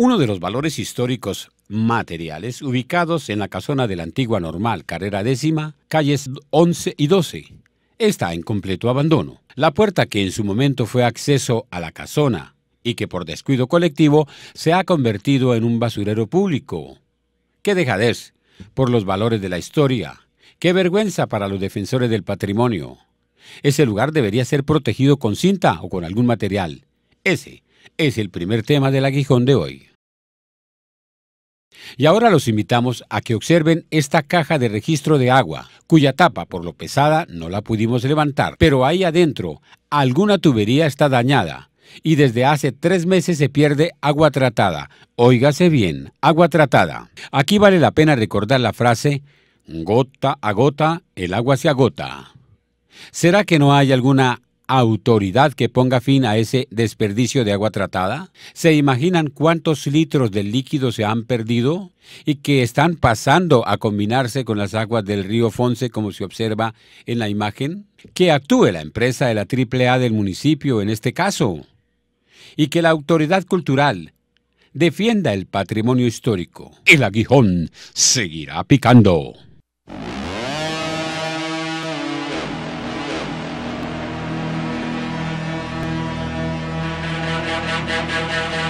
Uno de los valores históricos materiales ubicados en la casona de la antigua normal carrera décima, calles 11 y 12, está en completo abandono. La puerta que en su momento fue acceso a la casona y que por descuido colectivo se ha convertido en un basurero público. ¡Qué dejadez! Por los valores de la historia, Qué vergüenza para los defensores del patrimonio. Ese lugar debería ser protegido con cinta o con algún material. Ese es el primer tema del aguijón de hoy. Y ahora los invitamos a que observen esta caja de registro de agua, cuya tapa por lo pesada no la pudimos levantar, pero ahí adentro alguna tubería está dañada y desde hace tres meses se pierde agua tratada. Óigase bien, agua tratada. Aquí vale la pena recordar la frase, Gota a gota, el agua se agota. ¿Será que no hay alguna autoridad que ponga fin a ese desperdicio de agua tratada? ¿Se imaginan cuántos litros de líquido se han perdido y que están pasando a combinarse con las aguas del río Fonse como se observa en la imagen? Que actúe la empresa de la AAA del municipio en este caso y que la autoridad cultural defienda el patrimonio histórico. El aguijón seguirá picando. Música